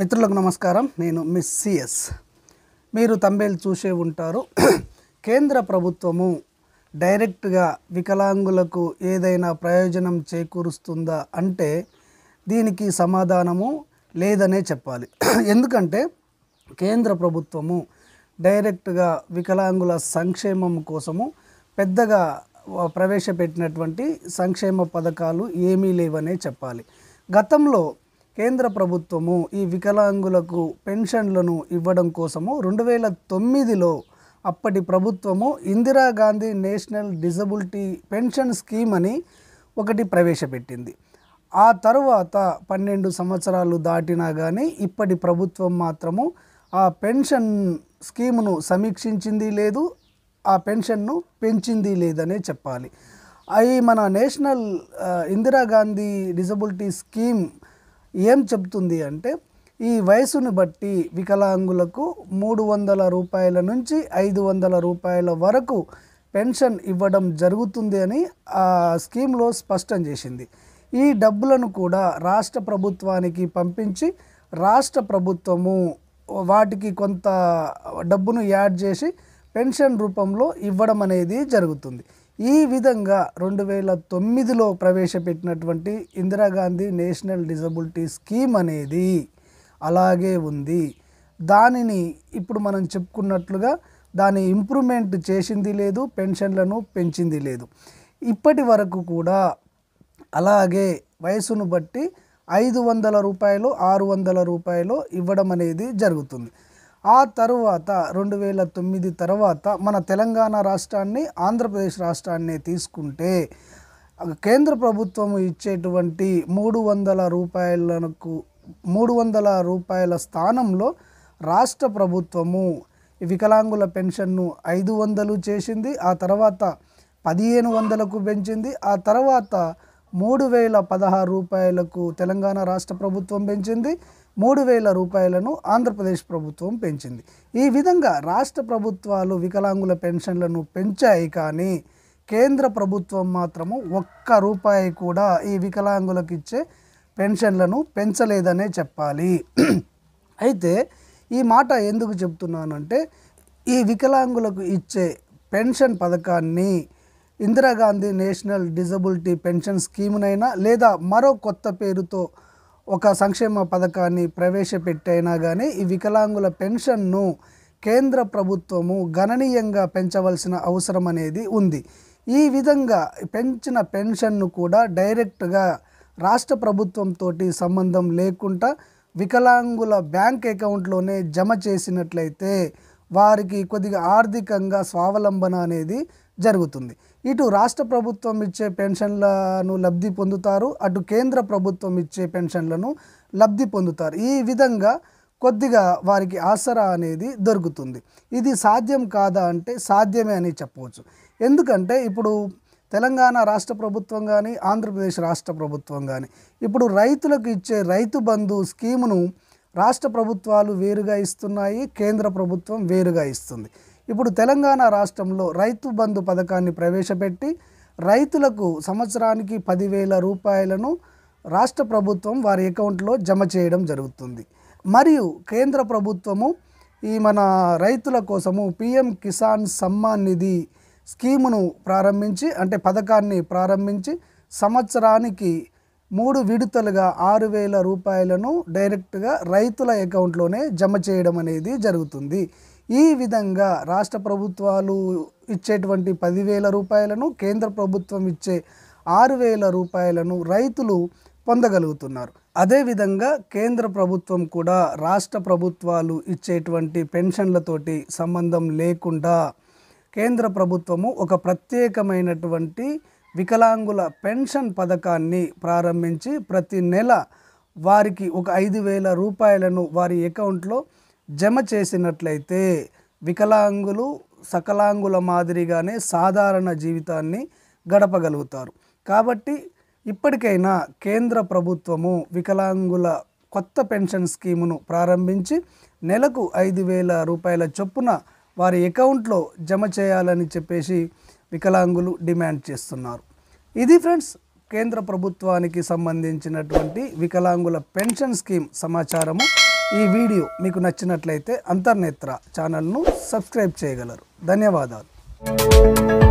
మిత్రులకు నమస్కారం నేను మిస్ సిఎస్ మీరు తంబేలు చూసే ఉంటారు కేంద్ర ప్రభుత్వము డైరెక్ట్గా వికలాంగులకు ఏదైనా ప్రయోజనం చేకూరుస్తుందా అంటే దీనికి సమాధానము లేదనే చెప్పాలి ఎందుకంటే కేంద్ర ప్రభుత్వము డైరెక్ట్గా వికలాంగుల సంక్షేమం కోసము పెద్దగా ప్రవేశపెట్టినటువంటి సంక్షేమ పథకాలు ఏమీ లేవనే చెప్పాలి గతంలో కేంద్ర ప్రభుత్వము ఈ వికలాంగులకు పెన్షన్లను ఇవ్వడం కోసము రెండు వేల తొమ్మిదిలో అప్పటి ప్రభుత్వము Indira Gandhi national disability pension scheme అని ఒకటి ప్రవేశపెట్టింది ఆ తరువాత పన్నెండు సంవత్సరాలు దాటినా కానీ ఇప్పటి ప్రభుత్వం మాత్రము ఆ పెన్షన్ స్కీమును సమీక్షించింది లేదు ఆ పెన్షన్ను పెంచింది లేదనే చెప్పాలి అవి మన నేషనల్ ఇందిరాగాంధీ డిజబిలిటీ స్కీమ్ ఏం చెప్తుంది అంటే ఈ వయసును బట్టి వికలాంగులకు మూడు వందల రూపాయల నుంచి ఐదు వందల రూపాయల వరకు పెన్షన్ ఇవ్వడం జరుగుతుంది అని ఆ స్కీమ్లో స్పష్టం చేసింది ఈ డబ్బులను కూడా రాష్ట్ర ప్రభుత్వానికి పంపించి రాష్ట్ర ప్రభుత్వము వాటికి కొంత డబ్బును యాడ్ చేసి పెన్షన్ రూపంలో ఇవ్వడం అనేది జరుగుతుంది ఈ విధంగా రెండు వేల తొమ్మిదిలో ప్రవేశపెట్టినటువంటి ఇందిరాగాంధీ నేషనల్ డిజబిలిటీ స్కీమ్ అనేది అలాగే ఉంది దానిని ఇప్పుడు మనం చెప్పుకున్నట్లుగా దాని ఇంప్రూవ్మెంట్ చేసింది లేదు పెన్షన్లను పెంచింది లేదు ఇప్పటి వరకు కూడా అలాగే వయసును బట్టి ఐదు వందల రూపాయలు ఆరు వందల రూపాయలు ఇవ్వడం అనేది జరుగుతుంది ఆ తరువాత రెండు వేల తొమ్మిది తర్వాత మన తెలంగాణ రాష్ట్రాన్ని ఆంధ్రప్రదేశ్ రాష్ట్రాన్ని తీసుకుంటే కేంద్ర ప్రభుత్వం ఇచ్చేటువంటి మూడు వందల రూపాయలకు మూడు వందల రూపాయల స్థానంలో రాష్ట్ర ప్రభుత్వము వికలాంగుల పెన్షన్ను ఐదు వందలు చేసింది ఆ తర్వాత పదిహేను వందలకు పెంచింది ఆ తర్వాత మూడు వేల పదహారు రూపాయలకు తెలంగాణ రాష్ట్ర ప్రభుత్వం పెంచింది మూడు వేల రూపాయలను ఆంధ్రప్రదేశ్ ప్రభుత్వం పెంచింది ఈ విధంగా రాష్ట్ర ప్రభుత్వాలు వికలాంగుల పెన్షన్లను పెంచాయి కానీ కేంద్ర ప్రభుత్వం మాత్రము ఒక్క రూపాయి కూడా ఈ వికలాంగులకు ఇచ్చే పెన్షన్లను పెంచలేదనే చెప్పాలి అయితే ఈ మాట ఎందుకు చెప్తున్నానంటే ఈ వికలాంగులకు ఇచ్చే పెన్షన్ పథకాన్ని ఇందిరాగాంధీ నేషనల్ డిజబిలిటీ పెన్షన్ స్కీమ్నైనా లేదా మరో కొత్త పేరుతో ఒక సంక్షేమ పథకాన్ని ప్రవేశపెట్టైనా కానీ ఈ వికలాంగుల పెన్షన్ను కేంద్ర ప్రభుత్వము గణనీయంగా పెంచవలసిన అవసరం అనేది ఉంది ఈ విధంగా పెంచిన పెన్షన్ను కూడా డైరెక్ట్గా రాష్ట్ర ప్రభుత్వంతో సంబంధం లేకుండా వికలాంగుల బ్యాంక్ అకౌంట్లోనే జమ చేసినట్లయితే వారికి కొద్దిగా ఆర్థికంగా స్వావలంబన అనేది జరుగుతుంది ఇటు రాష్ట్ర ప్రభుత్వం ఇచ్చే పెన్షన్లను లబ్ధి పొందుతారు అటు కేంద్ర ప్రభుత్వం ఇచ్చే పెన్షన్లను లబ్ధి పొందుతారు ఈ విధంగా కొద్దిగా వారికి ఆసరా అనేది దొరుకుతుంది ఇది సాధ్యం కాదా అంటే సాధ్యమే అని చెప్పవచ్చు ఎందుకంటే ఇప్పుడు తెలంగాణ రాష్ట్ర ప్రభుత్వం కానీ ఆంధ్రప్రదేశ్ రాష్ట్ర ప్రభుత్వం కానీ ఇప్పుడు రైతులకు ఇచ్చే రైతు బంధు స్కీమును రాష్ట్ర ప్రభుత్వాలు వేరుగా ఇస్తున్నాయి కేంద్ర ప్రభుత్వం వేరుగా ఇస్తుంది ఇప్పుడు తెలంగాణ రాష్ట్రంలో రైతు బంధు పథకాన్ని ప్రవేశపెట్టి రైతులకు సంవత్సరానికి పదివేల రూపాయలను రాష్ట్ర ప్రభుత్వం వారి అకౌంట్లో జమ చేయడం జరుగుతుంది మరియు కేంద్ర ప్రభుత్వము ఈ మన రైతుల కోసము పిఎం కిసాన్ సమ్మాన్ నిధి స్కీమును ప్రారంభించి అంటే పథకాన్ని ప్రారంభించి సంవత్సరానికి మూడు విడతలుగా ఆరు వేల రూపాయలను డైరెక్ట్గా రైతుల అకౌంట్లోనే జమ చేయడం అనేది జరుగుతుంది ఈ విధంగా రాష్ట్ర ప్రభుత్వాలు ఇచ్చేటువంటి పదివేల రూపాయలను కేంద్ర ప్రభుత్వం ఇచ్చే ఆరు వేల రూపాయలను రైతులు పొందగలుగుతున్నారు అదేవిధంగా కేంద్ర ప్రభుత్వం కూడా రాష్ట్ర ప్రభుత్వాలు ఇచ్చేటువంటి పెన్షన్లతోటి సంబంధం లేకుండా కేంద్ర ప్రభుత్వము ఒక ప్రత్యేకమైనటువంటి వికలాంగుల పెన్షన్ పథకాన్ని ప్రారంభించి ప్రతి నెల వారికి ఒక ఐదు వేల రూపాయలను వారి అకౌంట్లో జమ చేసినట్లయితే వికలాంగులు సకలాంగుల మాదిరిగానే సాధారణ జీవితాన్ని గడపగలుగుతారు కాబట్టి ఇప్పటికైనా కేంద్ర ప్రభుత్వము వికలాంగుల కొత్త పెన్షన్ స్కీమును ప్రారంభించి నెలకు ఐదు వేల రూపాయల చొప్పున వారి అకౌంట్లో జమ చేయాలని చెప్పేసి వికలాంగులు డిమాండ్ చేస్తున్నారు ఇది ఫ్రెండ్స్ కేంద్ర ప్రభుత్వానికి సంబంధించినటువంటి వికలాంగుల పెన్షన్ స్కీమ్ సమాచారము ఈ వీడియో మీకు నచ్చినట్లయితే అంతర్నేత్ర ఛానల్ను సబ్స్క్రైబ్ చేయగలరు ధన్యవాదాలు